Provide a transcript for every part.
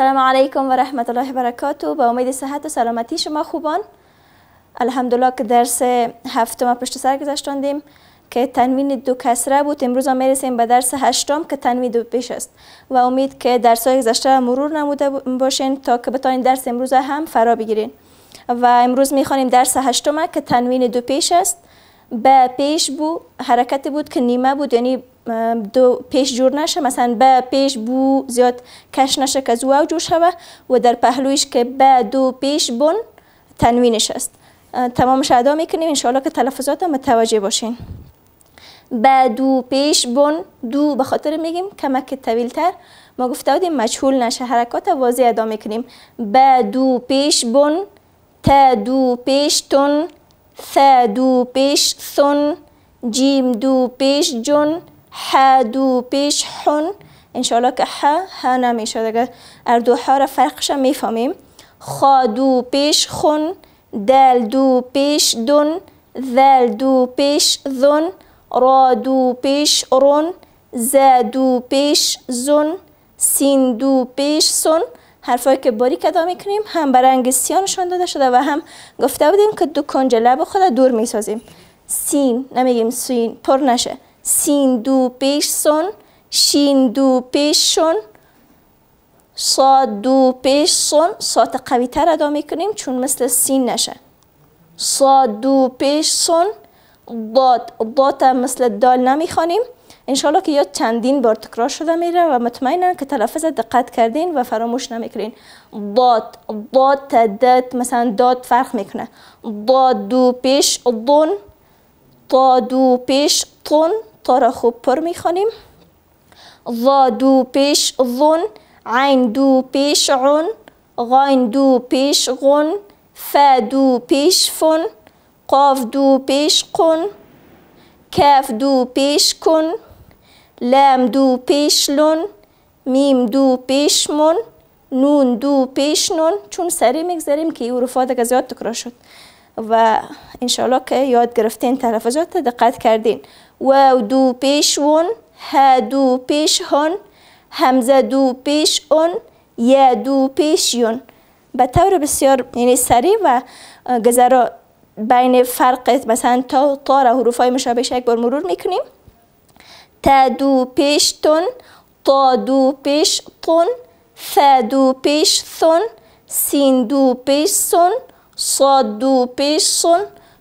السلام علیکم و رحمت الله برکاته به امید صحت و سلامتی شما خوبان الحمدلله که درس هفتم پشت سر گذاشتاندیم که تنوین دو کسره بود امروز هم میرسیم به درس هشتم که تنوین دو پیش است و امید که درس های گذشته مرور نموده باشین تا که بتانین درس امروز هم فرا بگیرین و امروز میخوانیم درس هشتم که تنوین دو پیش است به پیش بود حرکت بود که نیمه بود یعنی دو پیش جور نشه مثلا به پیش بو زیاد کش نشه که زو جور شوه و در پهلویش که به دو پیش بون تنوینش است تمامش ادا میکنیم انشاءالله که تلفظات متوجه باشین به دو پیش بون دو به خاطر میگیم کمک طویل تر ما گفته بودیم مجهول نشه حرکات واضح ادا میکنیم به دو پیش بون تا دو پیش تون ث دو پیش سون جیم دو پیش جون حدو پیش حن انشالله که ح ه نمیشه دیگه اردو ها را فرقش میفهمیم خادو پیش خون دل دو پیش دن ذل دو پیش ذن را دو پیش رون ز دو پیش زن سین دو پیش سن حرفایی که باری کدا میکنیم هم برنگ سیانشان داده شده و هم گفته بودیم که دو کنج لب خود دور میسازیم سین نمیگیم سین پر نشه دو دو پیش سون سات قوی تر ادا میکنیم چون مثل سین نشه سون داد داد مثل دال نمیخوانیم انشالله که یا چندین بار تکرار شده میره و مطمئنا که تلفظ دقت کردین و فراموش نمیکنین داد داد مثلا داد فرق میکنه دادو پیش دون دادو پیش تون را خوب پر میخوانیم ظا دو پیش ظن عین دو پیش عن غین دو پیش غن ف دو پیش فن قاف دو پیش قن کف دو پیش کن لام دو پیش لون میم دو پیش من نون دو پیش نون چون سری میگذاریم که حروفا دیگه زیاد تکرار شد و انشالله که یاد گرفتین تلفظات دقت کردین و دو پیشون، ون ها دو پیشون، هن همزه دو پیش یا دو پیش یون به طور بسیار یعنی سریع و گذرا بین فرق مثلا تا تا حروف های مشابهش یک بار مرور میکنیم تا دو پیش تا دو پیش تون دو پیش سین دو دو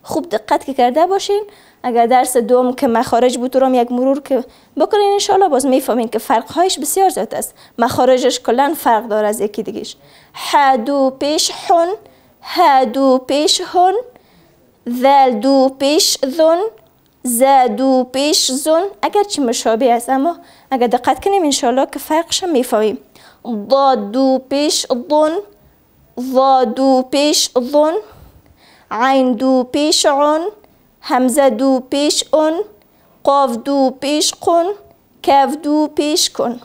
خوب دقت که کرده باشین اگر درس دوم که مخارج بود رو یک مرور که بکنین انشاءالله باز میفهمین که فرق هایش بسیار زیاد است مخارجش کلا فرق داره از یکی دیگیش هدو پیش حن هدو پیش هن ذل دو پیش ذن زدو پیش زن اگر چی مشابه است اما اگر دقت کنیم انشاءالله که فرقش میفهمیم ضادو پیش ضن ضادو پیش ضن عین دو پیش عن همزه دو پیش اون قاف دو پیش کن کف دو پیش کن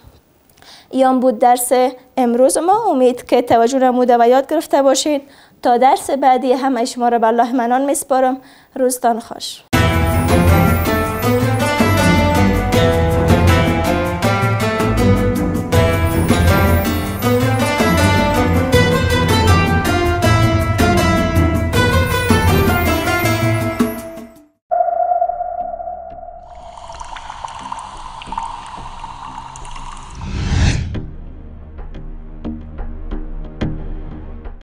ایان بود درس امروز ما امید که توجه نموده و یاد گرفته باشید تا درس بعدی همه شما را به الله منان میسپارم روزتان خوش